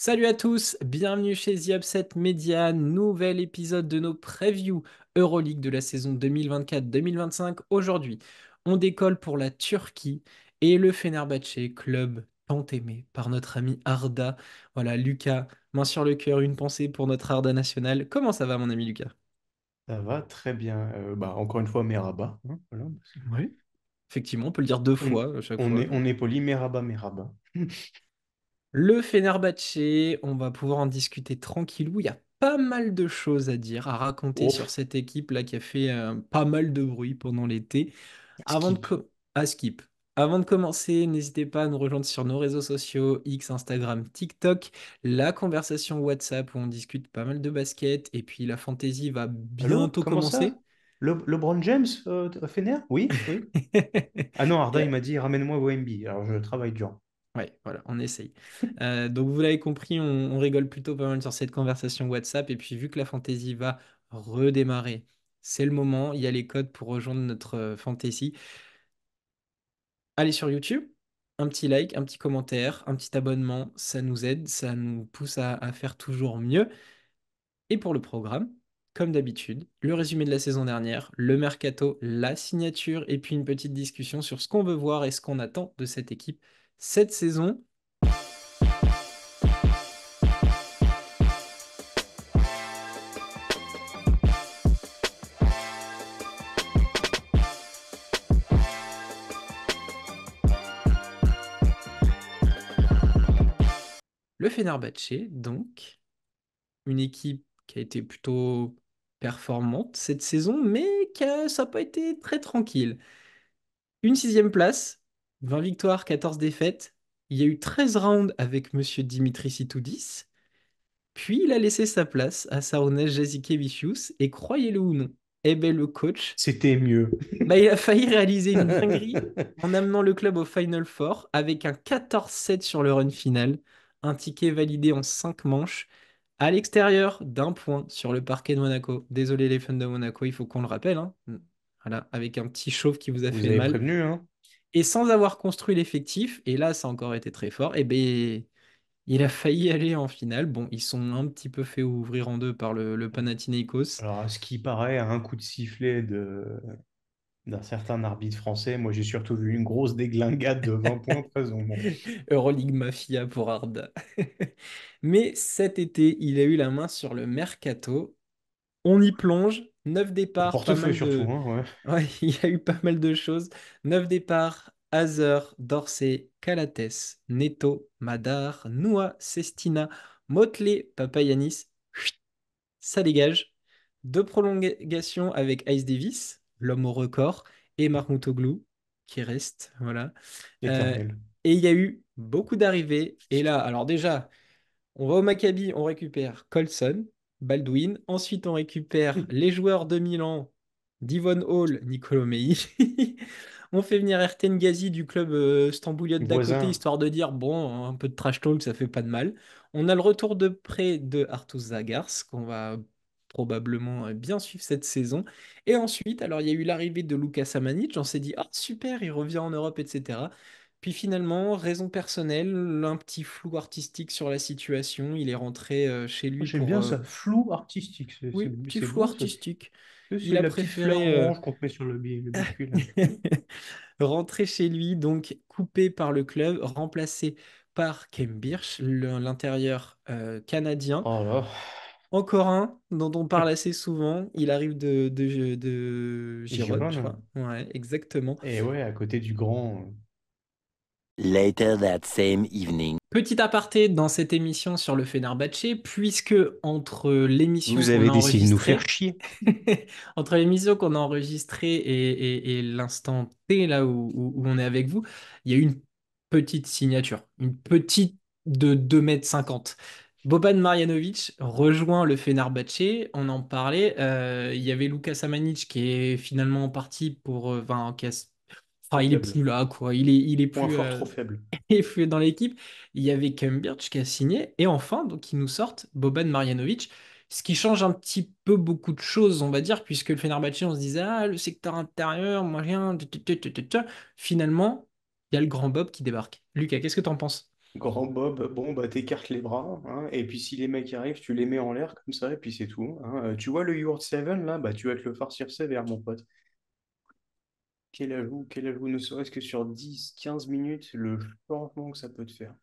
Salut à tous, bienvenue chez The Upset Media, nouvel épisode de nos previews Euroleague de la saison 2024-2025. Aujourd'hui, on décolle pour la Turquie et le Fenerbahçe, club tant aimé par notre ami Arda. Voilà, Lucas, main sur le cœur, une pensée pour notre Arda national. Comment ça va, mon ami Lucas Ça va très bien. Euh, bah, encore une fois, Meraba. Hein, oui, effectivement, on peut le dire deux fois. à chaque fois. Est, on est poli, Meraba, Meraba. Le Fenerbahce, on va pouvoir en discuter tranquillou. Il y a pas mal de choses à dire, à raconter oh. sur cette équipe-là qui a fait euh, pas mal de bruit pendant l'été. Avant de à skip. Avant de commencer, n'hésitez pas à nous rejoindre sur nos réseaux sociaux, X, Instagram, TikTok, la conversation WhatsApp où on discute pas mal de basket, et puis la fantaisie va bientôt commencer. Le, LeBron James, euh, Fener Oui, ah non, Arda, il euh, m'a dit ramène-moi au MB. Alors je travaille dur. Ouais, voilà, on essaye. Euh, donc vous l'avez compris, on, rigole plutôt pas mal sur cette conversation WhatsApp. Et puis vu que la fantasy va redémarrer, c'est le moment, il y a les codes pour rejoindre notre euh, fantasy. Allez sur YouTube, un petit like, un petit commentaire, un petit abonnement, ça nous aide, ça nous pousse à faire toujours mieux. Et pour le programme, comme d'habitude, le résumé de la saison dernière, le mercato, la signature, et puis une petite discussion sur ce qu'on veut voir et ce qu'on attend de cette équipe cette saison. Le Fenerbahce, donc, une équipe qui a été plutôt performante cette saison, mais qui ça n'a pas été très tranquille. Une sixième place 20 victoires, 14 défaites. Il y a eu 13 rounds avec M. Dimitri Sitoudis. Puis il a laissé sa place à Sarunas Jazikevicius. Et croyez-le ou non, et eh ben le coach. C'était mieux. Bah, il a failli réaliser une dinguerie en amenant le club au Final Four avec un 14-7 sur le run final. Un ticket validé en 5 manches à l'extérieur d'un point sur le parquet de Monaco. Désolé les fans de Monaco, il faut qu'on le rappelle. Hein. Voilà, avec un petit chauffe qui vous a vous fait avez mal. Prévenu, hein et sans avoir construit l'effectif, et là, ça a encore été très fort, et eh ben, il a failli aller en finale. Bon, ils sont un petit peu fait ouvrir en deux par le, Panathinaikos. Alors, ce qui paraît, à un coup de sifflet de d'un certain arbitre français, moi j'ai surtout vu une grosse déglingade de 20 points Euroleague Mafia pour Arda. Mais cet été, il a eu la main sur le mercato. On y plonge 9 départs. Hein, il y a eu pas mal de choses. 9 départs. Hazer, Dorsey, Calates, Neto, Madar, Noua, Cestina, Motley, Papayanis. Ça dégage. Deux prolongations avec Ice Davis, l'homme au record, et Marmoutoglou, qui reste. Voilà. Euh, et il y a eu beaucoup d'arrivées. Et là, alors déjà, on va au Maccabi, on récupère Colson, Baldwin. Ensuite, on récupère hmm. les joueurs de Milan, Divon Hall, Nicolo Mei. on fait venir Erten Gazi du club euh, d'à côté, histoire de dire bon, un peu de trash talk, ça fait pas de mal. On a le retour de près de Artus Zagars, qu'on va probablement euh, bien suivre cette saison. Et ensuite, alors il y a eu l'arrivée de Lucas Amanic, on s'est dit oh, super, il revient en Europe, etc. Puis finalement, raison personnelle, un petit flou artistique sur la situation. Il est rentré euh, chez lui. J'aime bien euh, ça, flou artistique. oui, petit flou artistique. Il a la préféré euh, orange qu'on met sur le, bille le chez lui, donc coupé par le club, remplacé par Kembirch, l'intérieur canadien. Oh Encore un dont on parle assez souvent. Il arrive de, de, je crois. exactement. et ouais, à côté du grand. Later that same evening. Petit aparté dans cette émission sur le Fenerbahce, puisque entre l'émission vous avez décidé de nous faire chier entre qu'on a enregistrée et, l'instant T là où, on est avec vous, il y a une petite signature, une petite de 2 mètres 50. Boban Marjanovic rejoint le Fenerbahce, on en parlait. Euh, il y avait Lucas Amanic qui est finalement parti pour, euh, enfin, en Enfin, il est plus là, quoi. Il est, il est plus, fort trop euh, faible. il dans l'équipe. Il y avait Cambridge qui a signé. Et enfin, donc, ils nous sortent Boban Marjanovic, ce qui change un petit peu beaucoup de choses, on va dire, puisque le Fenerbahçe on se disait, ah, le secteur intérieur, rien. Finalement, il y a le grand Bob qui débarque. Lucas, qu'est-ce que tu en penses? Grand Bob, bon, bah, t'écartes les bras, hein, et puis si les mecs arrivent, tu les mets en l'air comme ça, et puis c'est tout. Hein. Euh, tu vois le Yurt 7 là, bah, tu vas te le farcir sévère, mon pote quel ajout, quel ajout, ne serait-ce que sur 10, 15 minutes, le changement que ça peut te faire,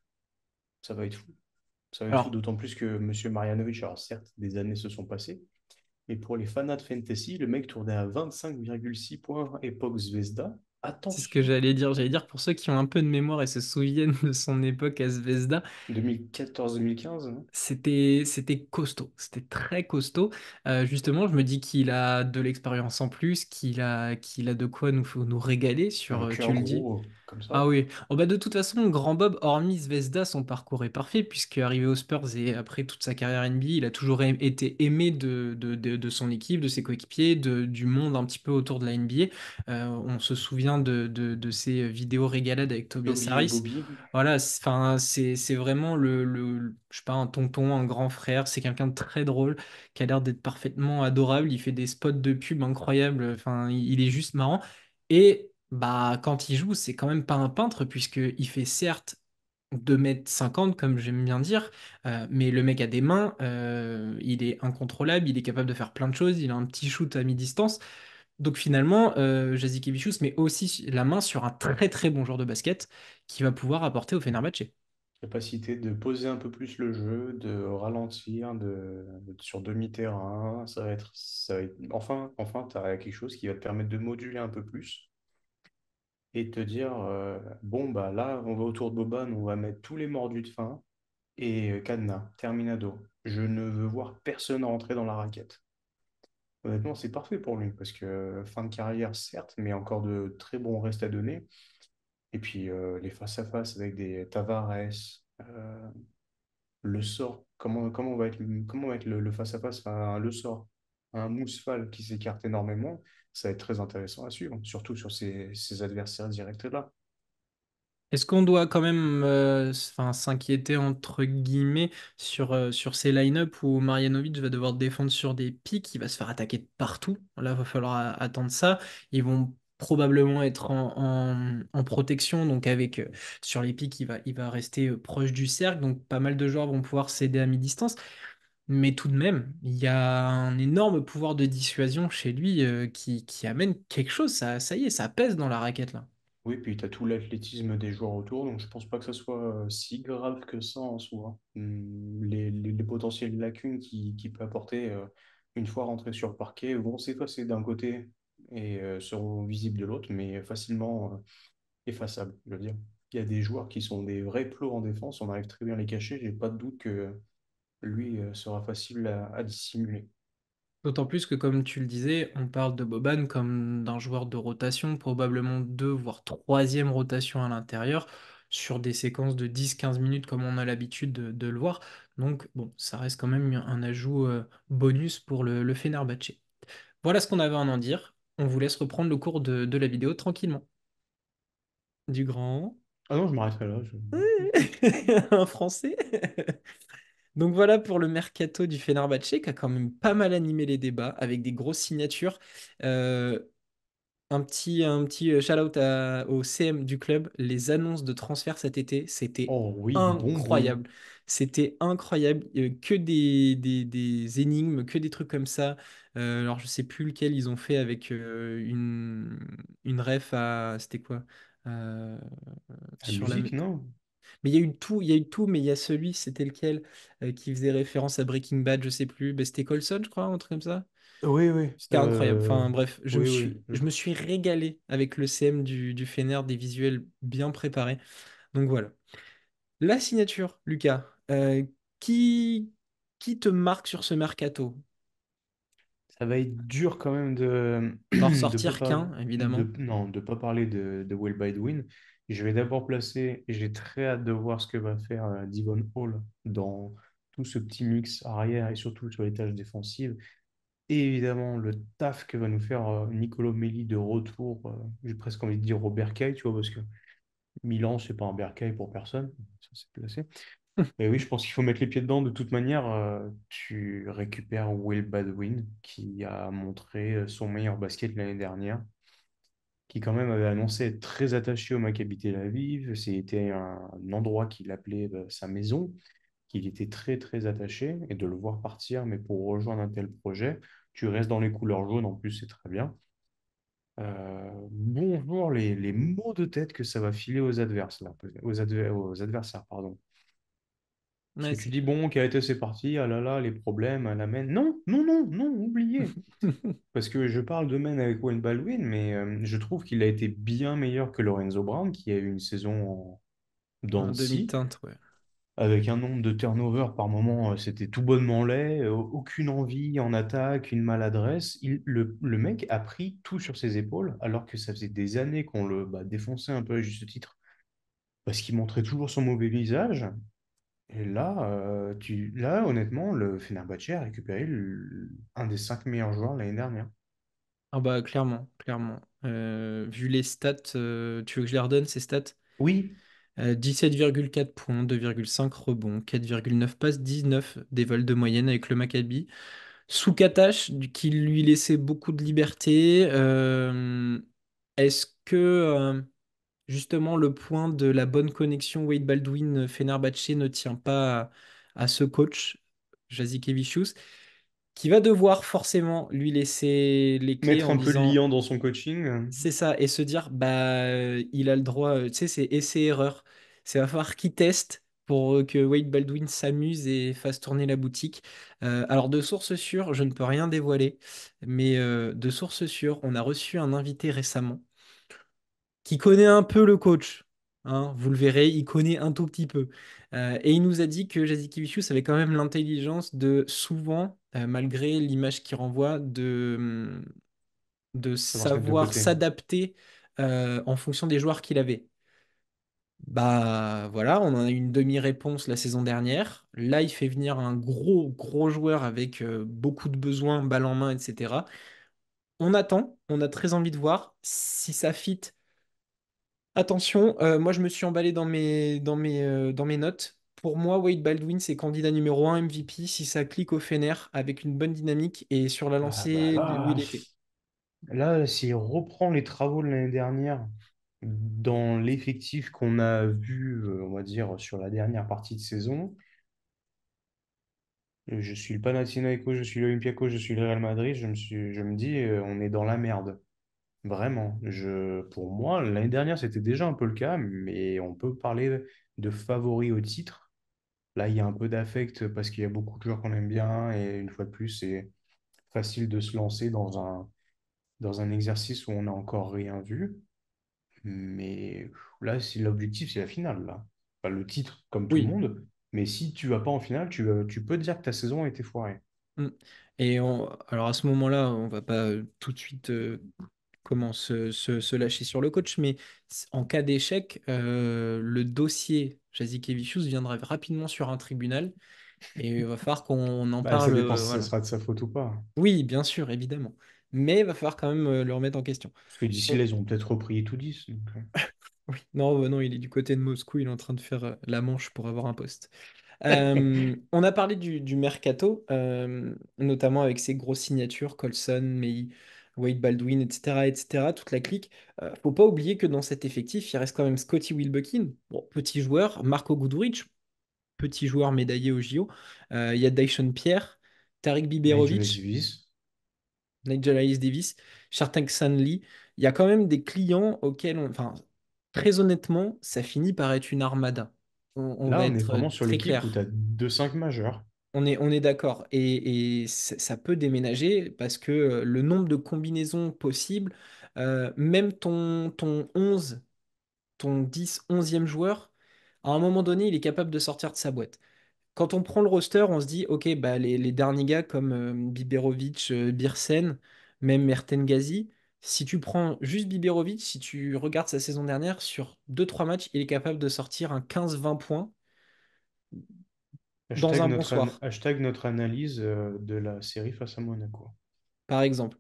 ça va être fou. Ça va être fou, d'autant plus que M. Marianovic, alors certes, des années se sont passées, mais pour les fanats de fantasy, le mec tournait à 25,6 points époque Zvezda, c'est ce que j'allais dire. J'allais dire pour ceux qui ont un peu de mémoire et se souviennent de son époque à Zvezda. 2014-2015. C'était, c'était costaud. C'était très costaud. Euh, justement, je me dis qu'il a de l'expérience en plus, qu'il a, qu'il a de quoi nous, nous régaler sur. Euh, tu le dis. Ah oui. Oh, bah de toute façon, Grand Bob, hormis Zvezda, son parcours est parfait, puisque arrivé aux Spurs et après toute sa carrière NBA, il a toujours été aimé de, de, son équipe, de ses coéquipiers, de, du monde un petit peu autour de la NBA. Euh, on se souvient de, de, ses vidéos régalades avec Tobias Harris. Voilà, c'est, c'est vraiment le, le, je sais pas, un tonton, un grand frère. C'est quelqu'un de très drôle, qui a l'air d'être parfaitement adorable. Il fait des spots de pub incroyables. Enfin, il est juste marrant. Et bah, quand il joue, c'est quand même pas un peintre, puisqu'il fait certes 2m50, comme j'aime bien dire, euh, mais le mec a des mains, euh, il est incontrôlable, il est capable de faire plein de choses, il a un petit shoot à mi-distance. Donc finalement, euh, Jazikevicius met aussi la main sur un très très bon joueur de basket qui va pouvoir apporter au Fenerbahce. Capacité de poser un peu plus le jeu, de ralentir, de, sur demi-terrain, ça va être, ça va être... enfin, enfin, tu as quelque chose qui va te permettre de moduler un peu plus et te dire euh, bon bah là on va autour de Boban, on va mettre tous les mordus de faim et euh, cadenas, terminado. Je ne veux voir personne rentrer dans la raquette. Honnêtement, c'est parfait pour lui parce que euh, fin de carrière certes, mais encore de très bons restes à donner. Et puis les face à face avec des Tavares, le sort, comment comment on va être comment va être le, face à face, le sort un Mousfal qui s'écarte énormément, ça va être très intéressant à suivre, surtout sur ces, adversaires directs là. Est-ce qu'on doit quand même euh, enfin s'inquiéter entre guillemets sur, euh, sur ces line-up où Marianovic va devoir défendre sur des pics, il va se faire attaquer de partout. Là, il va falloir attendre ça. Ils vont probablement être en, en, protection, donc avec euh, sur les pics, il va, il va rester proche du cercle. Donc pas mal de joueurs vont pouvoir céder à mi-distance. Mais tout de même, il y a un énorme pouvoir de dissuasion chez lui euh, qui, amène quelque chose. Ça, y est, ça pèse dans la raquette là. Oui, puis tu as tout l'athlétisme des joueurs autour, donc je pense pas que ça soit euh, si grave que ça en soi. Hum, les, les- potentielles lacunes qu'il peut apporter euh, une fois rentré sur le parquet vont s'effacer d'un côté et seront visibles de l'autre, mais facilement effaçables, je veux dire. Il y a des joueurs qui sont des vrais plots en défense, on arrive très bien à les cacher, j'ai pas de doute que lui, euh, sera facile à, dissimuler. D'autant plus que, comme tu le disais, on parle de Boban comme d'un joueur de rotation, probablement deux, voire troisième rotation à l'intérieur, sur des séquences de 10-15 minutes comme on a l'habitude de, le voir. Donc, bon, ça reste quand même un ajout euh, bonus pour le, le Fenerbahce. Voilà ce qu'on avait à en dire. On vous laisse reprendre le cours de, la vidéo tranquillement. Du grand. Ah non, je m'arrêterai là. un français Donc voilà pour le mercato du Fenerbahce qui a quand même pas mal animé les débats avec des grosses signatures. Euh, un petit, un petit euh, shout-out au CM du club. Les annonces de transfert cet été, c'était oh incroyable. C'était incroyable. Euh, que des, des, énigmes, que des trucs comme ça. alors, je sais plus lequel ils ont fait avec une, une ref à. C'était quoi sur musique, non mais il y a eu tout, il y a eu tout, mais il y a celui, c'était lequel, euh, qui faisait référence à Breaking Bad, je sais plus, ben, c'était Colson, je crois, un truc comme ça. Oui, oui. C'était incroyable. Euh, enfin, bref, je, me suis, je me suis régalé avec le CM du, du Fener, des visuels bien préparés. Donc voilà. La signature, Lucas, euh, qui, qui te marque sur ce mercato Ça va être dur quand même de. en sortir qu'un, évidemment. non, de ne pas parler de, de Well by the Win. Je vais d'abord placer, et j'ai très hâte de voir ce que va faire Divon euh, Devon Hall dans tout ce petit mix arrière et surtout sur les tâches défensives. Et évidemment, le taf que va nous faire euh, Melli de retour, euh, j'ai presque envie de dire Robert Kay, tu vois, parce que Milan, c'est pas un bercail pour personne, ça c'est placé. Et oui, je pense qu'il faut mettre les pieds dedans. De toute manière, euh, tu récupères Will Badwin, qui a montré son meilleur basket l'année dernière qui quand même avait annoncé être très attaché au Maccabi la vive C'était un, endroit qu'il appelait euh, sa maison, qu'il était très très attaché, et de le voir partir, mais pour rejoindre un tel projet, tu restes dans les couleurs jaunes, en plus c'est très bien. Euh, bonjour les, les maux de tête que ça va filer aux adverses aux adversaires pardon. Ouais, tu dis, bon, été c'est parti, ah là là, les problèmes, la main. Non, non, non, non, oubliez. Parce que je parle de mène avec Wayne Baldwin, mais euh, je trouve qu'il a été bien meilleur que Lorenzo Brown, qui a eu une saison en... dans demi Avec un nombre de turnovers par moment, euh, c'était tout bonnement laid, euh, aucune envie en attaque, une maladresse. le, mec a pris tout sur ses épaules, alors que ça faisait des années qu'on le bah, défonçait un peu à juste titre. Parce qu'il montrait toujours son mauvais visage, et là, mmh. euh, tu... là honnêtement, le Fenerbahçe a récupéré un des cinq meilleurs joueurs l'année dernière. Ah bah clairement, clairement. Euh, vu les stats, euh, tu veux que je les redonne ces stats? Oui, 17,4 points, 2,5 rebonds, 4,9 passes, 19 des vols de moyenne avec le Maccabi. Sous Katash, qui lui laissait beaucoup de liberté. est-ce que justement, le point de la bonne connexion Wade Baldwin-Fenerbahce euh, ne tient pas à, ce coach, Jazikevicius, qui va devoir forcément lui laisser les clés. Mettre un peu de liant dans son coaching. C'est ça, et se dire, bah, euh, il a le droit, euh, tu sais, c'est essai-erreur. C'est va falloir qu'il teste pour que Wade Baldwin s'amuse et fasse tourner la boutique. alors de source sûre, je ne peux rien dévoiler, mais de source sûre, on a reçu un invité récemment qui connaît un peu le coach. Hein, vous le verrez, il connaît un tout petit peu. Euh, et il nous a dit que Jaziki avait quand même l'intelligence de souvent, euh, malgré l'image qu'il renvoie, de, mm, de savoir s'adapter euh, en fonction des joueurs qu'il avait. Bah voilà, on en a eu une demi-réponse la saison dernière. Là, il fait venir un gros, gros joueur avec beaucoup de besoins, balle en main, etc. On attend, on a très envie de voir si ça fit Attention, euh, moi je me suis emballé dans mes, dans mes, euh, dans mes notes. Pour moi, Wade Baldwin, c'est candidat numéro 1 MVP si ça clique au Fener avec une bonne dynamique et sur la ah lancée bah de là, s'il reprend les travaux de l'année dernière dans l'effectif qu'on a vu, euh, on va dire, sur la dernière partie de saison, je suis le Panathinaikos, je suis l'Olympiaco, je suis le Real Madrid, je me suis, je me dis, on est dans la merde. Vraiment, je, pour moi, l'année dernière, c'était déjà un peu le cas, mais on peut parler de favoris au titre. Là, il y a un peu d'affect parce qu'il y a beaucoup de joueurs qu'on aime bien et une fois de plus, c'est facile de se lancer dans un, dans un exercice où on n'a encore rien vu. Mais là, c'est l'objectif, c'est la finale, là. le titre, comme tout le monde. Mais si tu vas pas en finale, tu, euh, tu peux dire que ta saison a été foirée. Mmh. Et alors à ce moment-là, on va pas tout de suite euh, comment se, lâcher sur le coach, mais en cas d'échec, euh, le dossier Kevichus viendra rapidement sur un tribunal et il va falloir qu'on en bah, parle. Ça dépend si euh, sera de sa faute ou pas. Oui, bien sûr, évidemment. Mais il va falloir quand même euh, le remettre en question. Parce que d'ici là, ils ont peut-être repris tout 10. non, non, il est du côté de Moscou, il est en train de faire la manche pour avoir un poste. on a parlé du, mercato, notamment avec ses grosses signatures, Colson, Mei, Wade Baldwin, etc., etc., toute la clique. Euh, faut pas oublier que dans cet effectif, il reste quand même Scotty Wilbekin, petit joueur, Marco Goodrich, petit joueur médaillé au JO. Euh, il y a Dyson Pierre, Tarek Biberovic, Nigel alice Davis, Shartank Sanli. Il y a quand même des clients auxquels Enfin, très honnêtement, ça finit par être une armada. On, va être est euh, vraiment sur l'équipe où tu 2-5 majeurs on est, on est d'accord. Et, ça peut déménager parce que euh, le nombre de combinaisons possibles, euh, même ton, ton 11, ton 10, 11e joueur, à un moment donné, il est capable de sortir de sa boîte. Quand on prend le roster, on se dit, OK, bah, les, les derniers gars comme euh, Biberovic, Birsen, même Mertengazi, si tu prends juste Biberovic, si tu regardes sa saison dernière, sur 2-3 matchs, il est capable de sortir un 15-20 points dans un bonsoir. Hashtag notre analyse euh, de la série face à Monaco. Par exemple.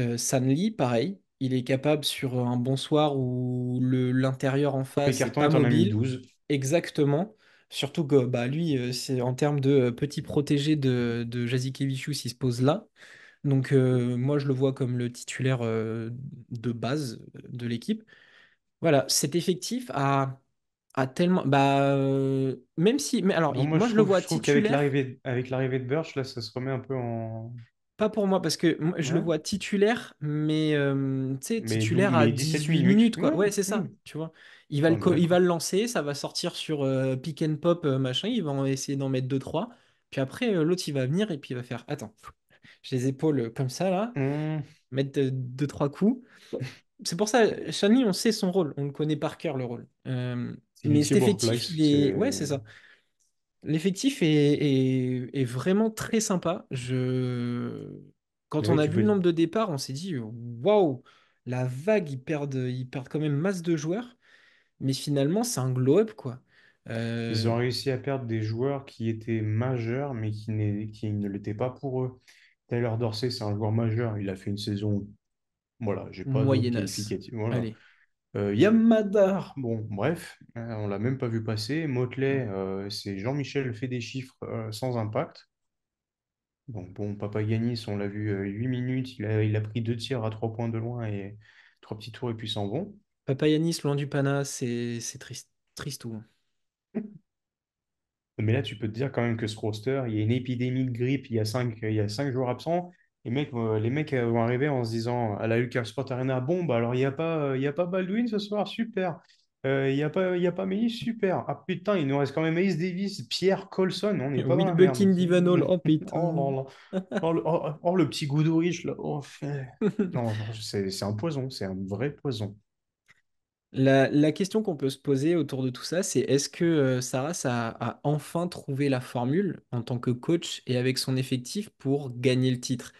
Euh, Sanli, pareil, il est capable sur un bonsoir où l'intérieur en face est pas mobile. Exactement. Surtout que bah, lui, euh, c'est en termes de petit protégé de, de Jazikevichus, il se pose là. Donc moi, je le vois comme le titulaire de base de l'équipe. Voilà, cet effectif a a tellement. Bah, euh, même si. Mais alors, moi, je, le vois Avec l'arrivée, de Birch, là, ça se remet un peu en. Pas pour moi, parce que je le vois titulaire, mais tu sais, titulaire à 18 minutes, quoi. Ouais, c'est ça, tu vois. Il va, le, bah, il va le lancer, ça va sortir sur pick and pop, machin, il va essayer d'en mettre 2-3. Puis après, l'autre, il va venir et puis il va faire Attends, j'ai les épaules comme ça, là, mmh. mettre 2 trois coups. C'est pour ça, Shani, on sait son rôle, on le connaît par cœur, le rôle. Mais effectif, ouais, c'est ça. L'effectif est, vraiment très sympa. Je... Quand on a vu le nombre de départs, on s'est dit waouh, la vague, ils perdent, quand même masse de joueurs. Mais finalement, c'est un glow-up, quoi. Euh, ils ont réussi à perdre des joueurs qui étaient majeurs, mais qui, qui ne l'étaient pas pour eux. Taylor Dorsey, c'est un joueur majeur. Il a fait une saison, voilà, j'ai pas de euh, Yamadar, bon, bref, euh, on l'a même pas vu passer. Motley, mm. euh, c'est Jean-Michel fait des chiffres sans impact. Donc, bon, Yanis, on l'a vu 8 minutes, il a, pris deux tirs à trois points de loin et trois petits tours et puis s'en vont. Papayanis, loin du Pana, c'est triste, tout. Mais là, tu peux te dire quand même que ce roster, il y a une épidémie de grippe, il y a 5 cinq, il y a cinq joueurs absents, les mecs, euh, les mecs euh, vont arriver en se disant à la Lucas Sport Arena, bon, bah, alors il n'y a, pas, euh, y a pas Baldwin ce soir, super. Il n'y a pas, y pas Mélis, super. Ah putain, il nous reste quand même Ace Davis, Pierre Colson, on est pas mal. Oh oh, oh, oh oh, le, petit goût riche là. Non, c'est un poison, c'est un vrai poison. La, question qu'on peut se poser autour de tout ça, c'est est-ce que euh, Sarah Saras a, enfin trouvé la formule en tant que coach et avec son effectif pour gagner le titre?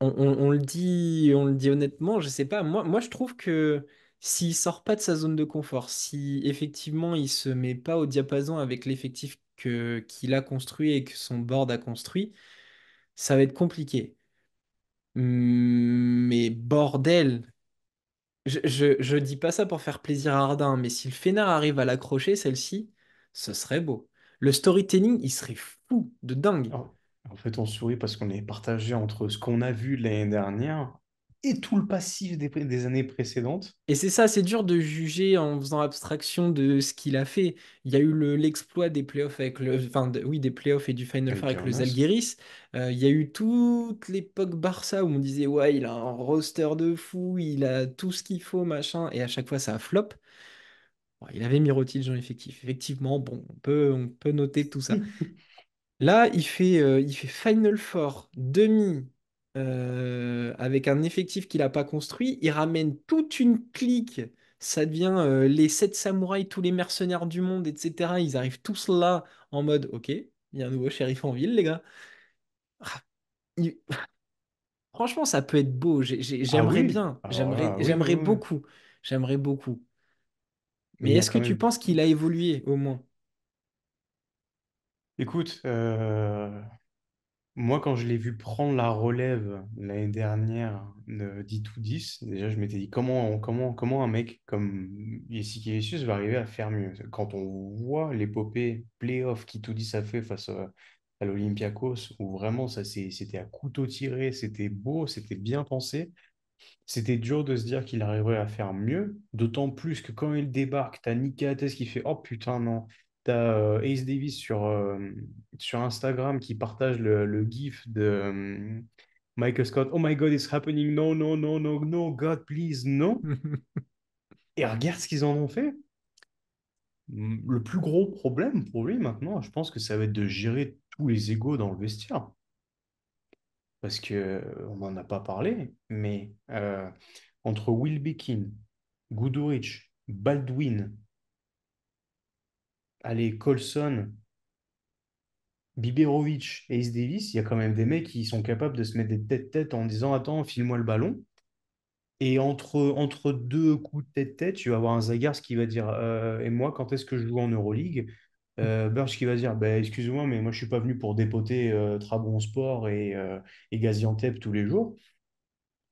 On, le dit, on le dit honnêtement, je ne sais pas. Moi, moi, je trouve que s'il sort pas de sa zone de confort, si effectivement il se met pas au diapason avec l'effectif que qu'il a construit et que son board a construit, ça va être compliqué. Mmh, mais bordel, je, ne dis pas ça pour faire plaisir à Ardin, mais si le Fénard arrive à l'accrocher, celle-ci, ce serait beau. Le storytelling, il serait fou, de dingue. En fait, on sourit parce qu'on est partagé entre ce qu'on a vu l'année dernière et tout le passif des, années précédentes. Et c'est ça, c'est dur de juger en faisant abstraction de ce qu'il a fait. Il y a eu le, l'exploit des playoffs avec le, enfin, oui, des playoffs et du final four avec les Zalgiris. Euh, il y a eu toute l'époque Barça où on disait ouais, il a un roster de fou, il a tout ce qu'il faut, machin, et à chaque fois ça flop. il avait Mirotic dans effectif. Effectivement, bon, on peut, on peut noter tout ça. Là, il fait, euh, il fait Final Four, demi, euh, avec un effectif qu'il n'a pas construit. Il ramène toute une clique. Ça devient euh, les sept samouraïs, tous les mercenaires du monde, etc. Ils arrivent tous là en mode Ok, il y a un nouveau shérif en ville, les gars. Ah, franchement, ça peut être beau. J'aimerais bien. J'aimerais beaucoup. J'aimerais beaucoup. Mais, est-ce que tu penses qu'il a évolué au moins Écoute, euh, moi, quand je l'ai vu prendre la relève l'année dernière de 10 déjà, je m'étais dit comment, comment, comment un mec comme Yessi va arriver à faire mieux. Quand on voit l'épopée playoff qui tout dit a fait face euh, à, l'Olympiakos, où vraiment ça c'était à couteau tiré, c'était beau, c'était bien pensé, c'était dur de se dire qu'il arriverait à faire mieux, d'autant plus que quand il débarque, t'as Nikates qui fait Oh putain, non, euh, Ace Davis sur, euh, sur Instagram qui partage le, GIF de euh, Michael Scott. Oh my God, it's happening. No, no, no, no, no, God, please, no. Et regarde ce qu'ils en ont fait. Le plus gros problème pour lui maintenant, je pense que ça va être de gérer tous les égaux dans le vestiaire parce que on n'en a pas parlé, mais entre Will Bekin, Goodrich, Baldwin, allez, Colson, Biberovic et Ace Davis, il y a quand même des mecs qui sont capables de se mettre des têtes-têtes en disant Attends, file-moi le ballon. Et entre, entre deux coups de tête-tête, tu vas avoir un Zagars qui va dire euh, Et moi, quand est-ce que je joue en Euroleague euh, qui va dire bah, Excuse-moi, mais moi, je ne suis pas venu pour dépoter euh, Trabon Sport euh, et, Gaziantep tous les jours.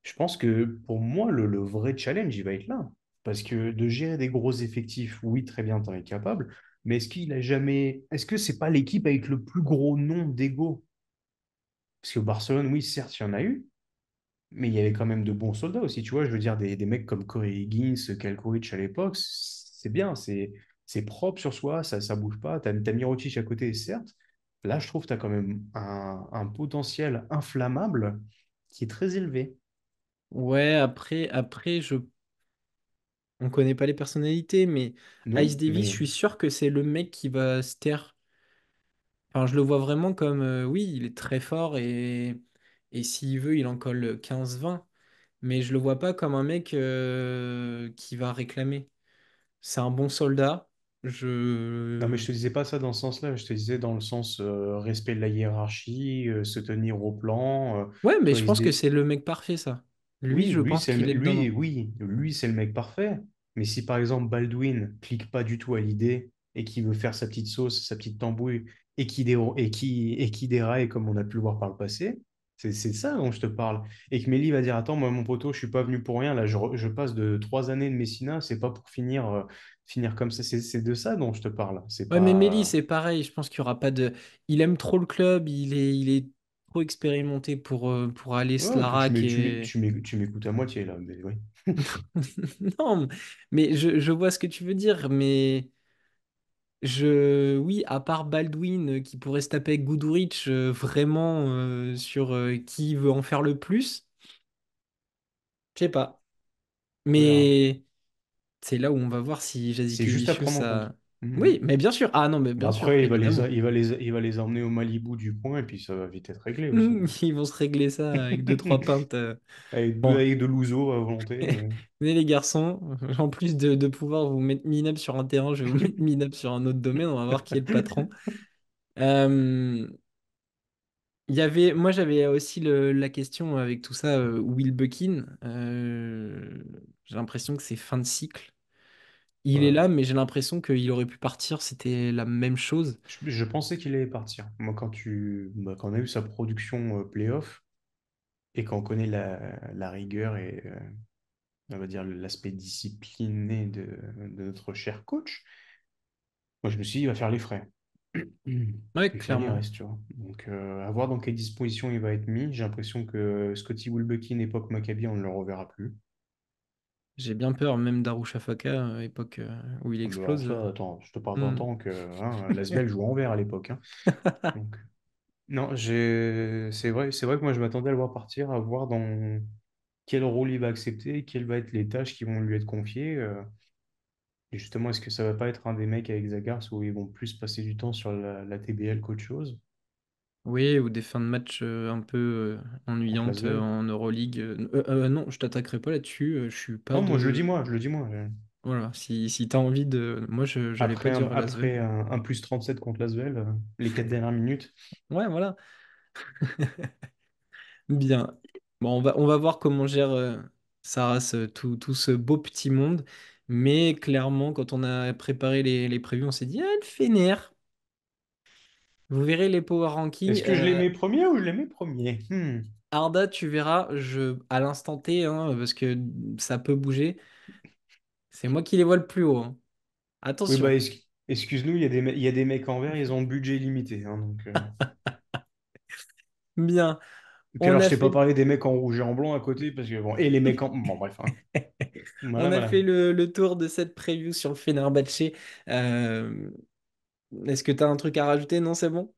Je pense que pour moi, le, le vrai challenge, il va être là. Parce que de gérer des gros effectifs, oui, très bien, tu es capable. Mais est-ce qu'il a jamais. Est-ce que c'est pas l'équipe avec le plus gros nombre d'ego Parce que Barcelone, oui, certes, il y en a eu, mais il y avait quand même de bons soldats aussi. Tu vois, je veux dire, des, des mecs comme Corey Higgins, Kalkovic à l'époque, c'est bien, c'est, c'est propre sur soi, ça ça bouge pas. Tu as, as à côté, certes. Là, je trouve que tu as quand même un, un, potentiel inflammable qui est très élevé. Ouais, après, après je on connaît pas les personnalités, mais Ice Davis, je suis sûr que c'est le mec qui va se taire. Enfin, je le vois vraiment comme, euh, oui, il est très fort et, s'il veut, il en colle 15-20. Mais je le vois pas comme un mec euh, qui va réclamer. C'est un bon soldat. Je... Non, mais je te disais pas ça dans ce sens-là. Je te disais dans le sens euh, respect de la hiérarchie, se tenir au plan. ouais, mais je pense que c'est le mec parfait, ça. Lui, je pense oui, lui c'est le mec parfait. Mais si par exemple Baldwin clique pas du tout à l'idée et qui veut faire sa petite sauce, sa petite tambouille et qui, et qui, et qui déraille comme on a pu le voir par le passé, c'est ça dont je te parle. Et que Mélie va dire Attends, moi, mon poteau, je suis pas venu pour rien. Là, je, passe de trois années de Messina, c'est pas pour finir, euh, finir comme ça. C'est de ça dont je te parle. Oui, pas... mais Mélie, c'est pareil. Je pense qu'il y aura pas de. Il aime trop le club, il est, il est expérimenté pour, euh, pour aller Slara. tu m'écoutes à moitié là, mais oui. non, mais je, vois ce que tu veux dire, mais je oui, à part Baldwin euh, qui pourrait se taper avec Goodrich euh, vraiment sur qui veut en faire le plus, je sais pas. Mais c'est là où on va voir si juste ça. Mhm. Oui, mais bien sûr. Ah non, mais bien sûr. Il va, les, il, va les, emmener au Malibu du point et puis ça va vite être réglé. Ils vont se régler ça avec deux, trois pintes. Euh, avec, de l'ouzo à volonté. Venez les garçons, en plus de, pouvoir vous mettre up sur un terrain, je vais vous mettre up sur un autre domaine. On va voir qui est le patron. Euh, il y avait, moi j'avais aussi la question avec tout ça, euh, Will Buckin. J'ai l'impression que c'est fin de cycle il est là, mais j'ai l'impression qu'il aurait pu partir, c'était la même chose. Je, pensais qu'il allait partir. Moi, quand, tu, bah, quand on a eu sa production play euh, playoff, et quand on connaît la, rigueur et euh, on va dire l'aspect discipliné de, notre cher coach, moi je me suis dit, il va faire les frais. Ouais, clairement. reste, Donc, euh, à voir dans quelle disposition il va être mis. J'ai l'impression que Scotty et époque Maccabi, on ne le reverra plus. J'ai bien peur, même Faka, euh, époque euh, où il ah, bah, explose. Euh. attends, je te parle d'un hmm. temps que hein, joue joue en vert à l'époque. Hein. non, c'est vrai, vrai que moi je m'attendais à le voir partir, à voir dans quel rôle il va accepter, quelles vont être les tâches qui vont lui être confiées. Et justement, est-ce que ça va pas être un des mecs avec Zagars où ils vont plus passer du temps sur la TBL qu'autre chose oui, ou des fins de match euh, un peu euh, ennuyantes euh, en Euroleague. non, je t'attaquerai pas là-dessus. je suis pas Non, moi je le dis moi, je le dis moi. Voilà, si, si as envie de. Moi, je j'allais pas Après un, un, plus 37 contre l'Asvel, les quatre dernières minutes. Ouais, voilà. Bien. Bon, on va, on va voir comment gère Sarah tout, tout ce beau petit monde. Mais clairement, quand on a préparé les, les on s'est dit, elle ah, fait nerf. Vous verrez les power rankings. Est-ce que je les euh, mets premiers ou je les mets premiers hmm. Arda, tu verras, je, à l'instant T, hein, parce que ça peut bouger, c'est moi qui les vois le plus haut. Hein. Attention. Bah, excuse-nous, il y, y, a des mecs en vert, ils ont budget limité. Hein, donc, euh. Bien. alors, je ne sais pas parler des mecs en rouge et en blanc à côté, parce que et les mecs en. Bon, bref. On a fait le, tour de cette preview sur le Fenerbahce. Euh, est-ce que tu as un truc à rajouter Non, c'est bon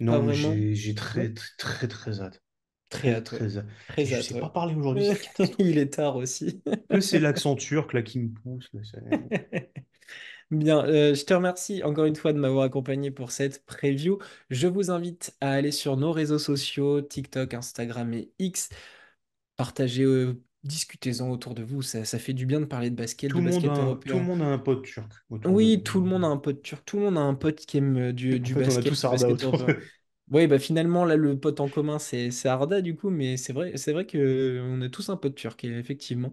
Non, j'ai très, très, très hâte. Très hâte. Très, hâte. je ne sais pas parler aujourd'hui. Il est tard aussi. c'est l'accent turc là qui me pousse. Bien, euh, je te remercie encore une fois de m'avoir accompagné pour cette preview. Je vous invite à aller sur nos réseaux sociaux, TikTok, Instagram et X. Partagez euh, Discutez-en autour de vous, ça, fait du bien de parler de basket, tout basket européen. le monde a un pote turc. Oui, tout le monde a un pote turc, tout le monde a un pote qui aime euh, du, du basket. On basket oui, bah finalement, là, le pote en commun, c'est Arda, du coup, mais c'est vrai, c'est vrai qu'on a tous un pote turc, effectivement.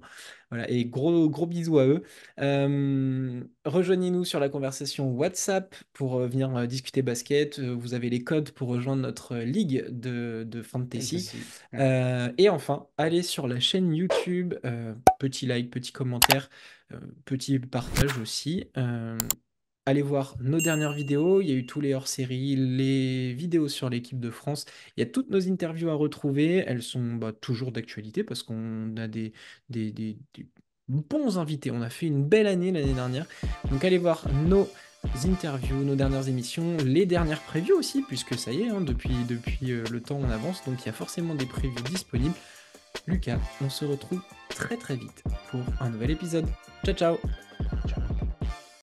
Voilà, et gros, gros bisous à eux. rejoignez-nous sur la conversation WhatsApp pour euh, venir euh, discuter basket. Euh, vous avez les codes pour rejoindre notre ligue de, de fantasy. et enfin, allez sur la chaîne YouTube. petit like, petit commentaire, petit partage aussi. Allez voir nos dernières vidéos. Il y a eu tous les hors-séries, les vidéos sur l'équipe de France. Il y a toutes nos interviews à retrouver. Elles sont bah, toujours d'actualité parce qu'on a des, bons invités. On a fait une belle année l'année dernière. Donc allez voir nos interviews, nos dernières émissions, les dernières previews aussi, puisque ça y est, hein, depuis, depuis euh, le temps on avance. Donc il y a forcément des previews disponibles. Lucas, on se retrouve très très vite pour un nouvel épisode. ciao, ciao.